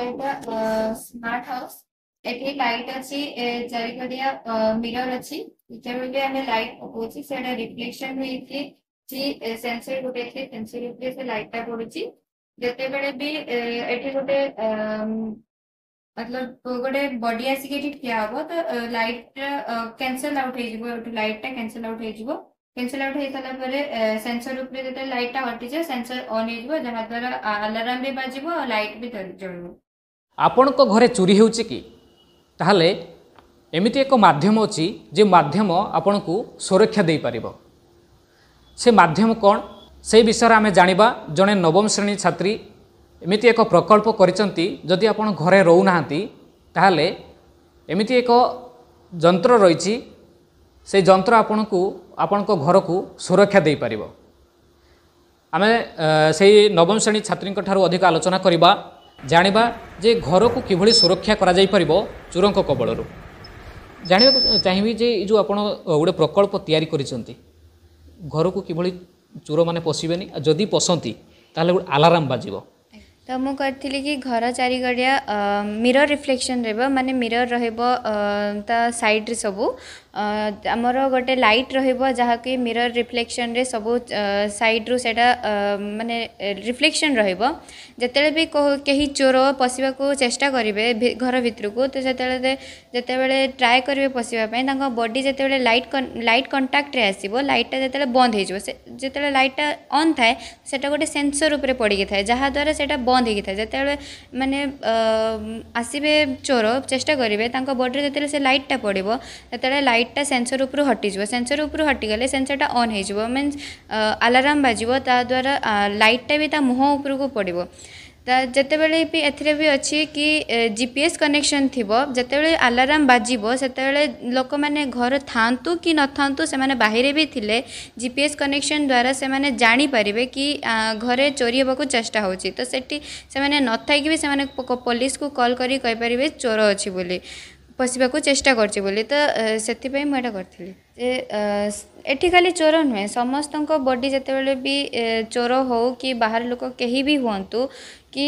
ଏଇଟା smart house ଏଠି light ଅଛି ଚାରିପଟିଆ ମିରର ଅଛି ଯେତେବେଳେ ଆମେ ଲାଇଟ୍ ପକଉଛି ସେଟା ରିଫ୍ଲେକ୍ସନ ହେଇକି ସେନ୍ସର ଗୋଟେ ଅଛି ସେନ୍ସର ଉପରେ ସେ ଲାଇଟ୍ଟା ପଡୁଛି ଯେତେବେଳେ ବି ଏଠି ଗୋଟେ मतलब गोटे बडी आसिक ठिया हबो तो लाइट कैंसल आउट हे लाइट टा कैंसल आउट हे जिवो कैंसल आउट हे सला परे सेंसर लाइट टा हटि जे सेंसर ऑन हे भी बाजिवो लाइट भी जळिवो ଆପଣଙ୍କ ଘରେ ଚୋରି ହେଉଛି କି ତାହେଲେ ଏମିତି ଏକ ମାଧ୍ୟମ ଅଛି ଯେ ମାଧ୍ୟମ ଆପଣଙ୍କୁ ସୁରକ୍ଷା ଦେଇପାରିବ ସେ ମାଧ୍ୟମ କ'ଣ ସେହି ବିଷୟରେ ଆମେ ଜାଣିବା ଜଣେ ନବମ ଶ୍ରେଣୀ ଛାତ୍ରୀ ଏମିତି ଏକ ପ୍ରକଳ୍ପ କରିଛନ୍ତି ଯଦି ଆପଣ ଘରେ ରହୁନାହାନ୍ତି ତାହେଲେ ଏମିତି ଏକ ଯନ୍ତ୍ର ରହିଛି ସେ ଯନ୍ତ୍ର ଆପଣଙ୍କୁ ଆପଣଙ୍କ ଘରକୁ ସୁରକ୍ଷା ଦେଇପାରିବ ଆମେ ସେଇ ନବମ ଶ୍ରେଣୀ ଛାତ୍ରୀଙ୍କ ଠାରୁ ଅଧିକ ଆଲୋଚନା କରିବା ଜାଣିବା ଯେ ଘରକୁ କିଭଳି ସୁରକ୍ଷା କରାଯାଇପାରିବ ଚୋରଙ୍କ କବଳରୁ ଜାଣିବାକୁ ଚାହିଁବି ଯେ ଏ ଯେଉଁ ଆପଣ ଗୋଟେ ପ୍ରକଳ୍ପ ତିଆରି କରିଛନ୍ତି ଘରକୁ କିଭଳି ଚୋରମାନେ ପଶିବେନି ଆଉ ଯଦି ପଶନ୍ତି ତାହେଲେ ଗୋଟେ ଆଲାରାମ ବାଜିବ ତ ମୁଁ କରିଥିଲି କି ଘର ଚାରିଗଡ଼ିଆ ମିରର ରିଫ୍ଲେକ୍ସନ୍ ରହିବ ମାନେ ମିରର ରହିବ ତା ସାଇଡ଼୍ରେ ସବୁ आमर गोटे लाइट कि मिरर रिफ्लेक्शन रे सब सैड्रु से मानने रिफ्लेक्शन रत कहीं चोर पशा को चेष्टा करेंगे घर भितर को तो जिते जो ट्राए करेंगे पशापी बडी जो लाइट लाइट कंटाक्टे आस लाइटा जिते बंद हो जिते लाइटा अन् थाए से गोटे सेनसर उपर पड़ी थाए जहाद्वारा से बंद होते मानने आसबे चोर चेष्टा करेंगे बडी जो लाइटा पड़े जिते लाइट लाइटा सेनसर उपरू हटिजो सेनसर उपरू हटिगले सेनसरटा अन् मीन आलाराम बाजी ताद्वारा लाइटा भी मुह उपरको पड़ो जिते बी ए अच्छी कि जीपीएस कनेक्शन थी जिते आलाराम बाजे लोक मैंने घर था कि न था से बाहर भी थे जीपीएस कनेक्शन द्वारा से मैंने जापारे कि घरे चोरी हाँ चेषा हो तो सेठी से न थी भी से पुलिस को कल करें चोर अच्छी पशिया चेषा कर खाली चोर नुहे समस्त बडी जो बी चोर हो कि बाहर लोक कहीं भी हूँ कि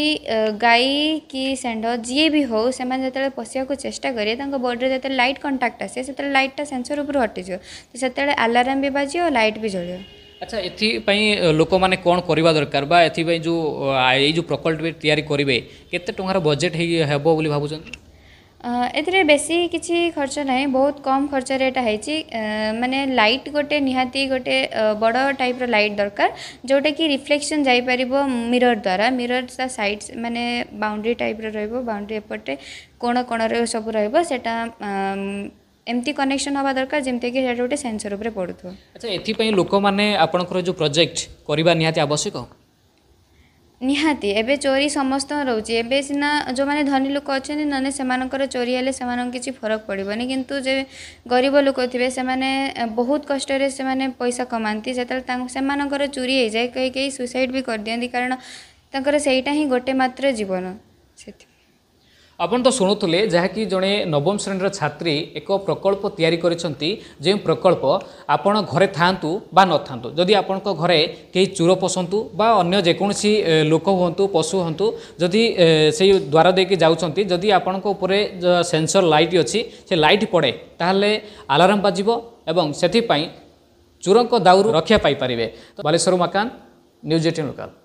गाई कि सेंड जी भी हो से जो पशिया चेस्टा करेंगे बडी जो लाइट कंटाक्ट आसे से लाइटा सेनसर उपर हटिज तो से आलाराम भी बाजि लाइट भी जल अच्छा एथपाई लोक मैंने कौन करवा दरकार जो ये प्रकल्प तैयारी करेंगे केतार बजेट हम ଏଥିରେ ବେଶୀ କିଛି ଖର୍ଚ୍ଚ ନାହିଁ ବହୁତ କମ୍ ଖର୍ଚ୍ଚରେ ଏଇଟା ହେଇଛି ମାନେ ଲାଇଟ୍ ଗୋଟେ ନିହାତି ଗୋଟେ ବଡ଼ ଟାଇପ୍ର ଲାଇଟ୍ ଦରକାର ଯେଉଁଟାକି ରିଫ୍ଲେକ୍ସନ୍ ଯାଇପାରିବ ମିରର୍ ଦ୍ୱାରା ମିରର୍ ତା ସାଇଡ଼୍ ମାନେ ବାଉଣ୍ଡ୍ରି ଟାଇପ୍ର ରହିବ ବାଉଣ୍ଡ୍ରି ଏପଟେ କୋଣ କୋଣରେ ସବୁ ରହିବ ସେଇଟା ଏମିତି କନେକ୍ସନ୍ ହେବା ଦରକାର ଯେମିତିକି ସେଇଟା ଗୋଟେ ସେନ୍ସର୍ ଉପରେ ପଡ଼ୁଥିବ ଆଚ୍ଛା ଏଥିପାଇଁ ଲୋକମାନେ ଆପଣଙ୍କର ଯେଉଁ ପ୍ରୋଜେକ୍ଟ କରିବା ନିହାତି ଆବଶ୍ୟକ ନିହାତି ଏବେ ଚୋରି ସମସ୍ତଙ୍କର ରହୁଛି ଏବେ ସିନା ଯେଉଁମାନେ ଧନୀ ଲୋକ ଅଛନ୍ତି ନହେଲେ ସେମାନଙ୍କର ଚୋରି ହେଲେ ସେମାନଙ୍କୁ କିଛି ଫରକ ପଡ଼ିବନି କିନ୍ତୁ ଯେ ଗରିବ ଲୋକ ଥିବେ ସେମାନେ ବହୁତ କଷ୍ଟରେ ସେମାନେ ପଇସା କମାନ୍ତି ସେତେବେଳେ ତାଙ୍କୁ ସେମାନଙ୍କର ଚୋରି ହେଇଯାଏ କେହି କେହି ସୁସାଇଡ଼୍ ବି କରିଦିଅନ୍ତି କାରଣ ତାଙ୍କର ସେଇଟା ହିଁ ଗୋଟେ ମାତ୍ର ଜୀବନ ସେଥିପାଇଁ ଆପଣ ତ ଶୁଣୁଥିଲେ ଯାହାକି ଜଣେ ନବମ ଶ୍ରେଣୀର ଛାତ୍ରୀ ଏକ ପ୍ରକଳ୍ପ ତିଆରି କରିଛନ୍ତି ଯେଉଁ ପ୍ରକଳ୍ପ ଆପଣ ଘରେ ଥାଆନ୍ତୁ ବା ନଥାଆନ୍ତୁ ଯଦି ଆପଣଙ୍କ ଘରେ କେହି ଚୋର ପଶନ୍ତୁ ବା ଅନ୍ୟ ଯେକୌଣସି ଲୋକ ହୁଅନ୍ତୁ ପଶୁ ହୁଅନ୍ତୁ ଯଦି ସେଇ ଦ୍ୱାର ଦେଇକି ଯାଉଛନ୍ତି ଯଦି ଆପଣଙ୍କ ଉପରେ ସେନ୍ସର ଲାଇଟ୍ ଅଛି ସେ ଲାଇଟ୍ ପଡ଼େ ତାହେଲେ ଆଲାର୍ମ ବାଜିବ ଏବଂ ସେଥିପାଇଁ ଚୋରଙ୍କ ଦାଉରୁ ରକ୍ଷା ପାଇପାରିବେ ବାଲେଶ୍ୱର ମାକାନ ନ୍ୟୁଜ୍ ଏଟିନ୍ ଲୋକାଲ୍